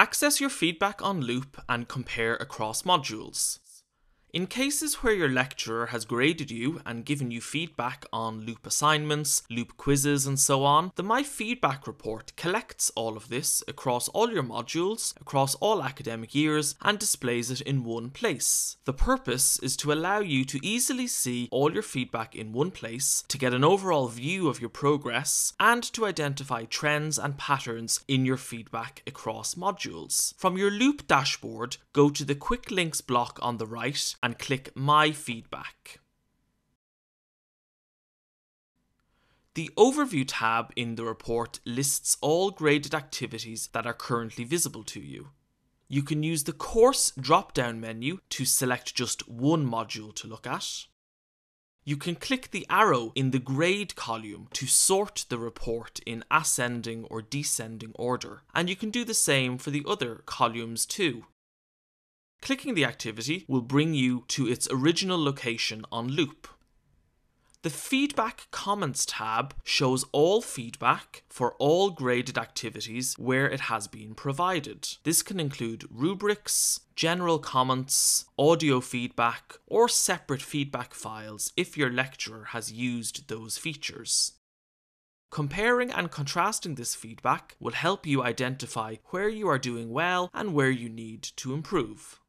Access your feedback on loop and compare across modules. In cases where your lecturer has graded you and given you feedback on loop assignments, loop quizzes, and so on, the My Feedback report collects all of this across all your modules, across all academic years, and displays it in one place. The purpose is to allow you to easily see all your feedback in one place, to get an overall view of your progress, and to identify trends and patterns in your feedback across modules. From your loop dashboard, go to the quick links block on the right and click My Feedback. The Overview tab in the report lists all graded activities that are currently visible to you. You can use the Course drop down menu to select just one module to look at. You can click the arrow in the grade column to sort the report in ascending or descending order, and you can do the same for the other columns too. Clicking the activity will bring you to its original location on loop. The Feedback Comments tab shows all feedback for all graded activities where it has been provided. This can include rubrics, general comments, audio feedback, or separate feedback files if your lecturer has used those features. Comparing and contrasting this feedback will help you identify where you are doing well and where you need to improve.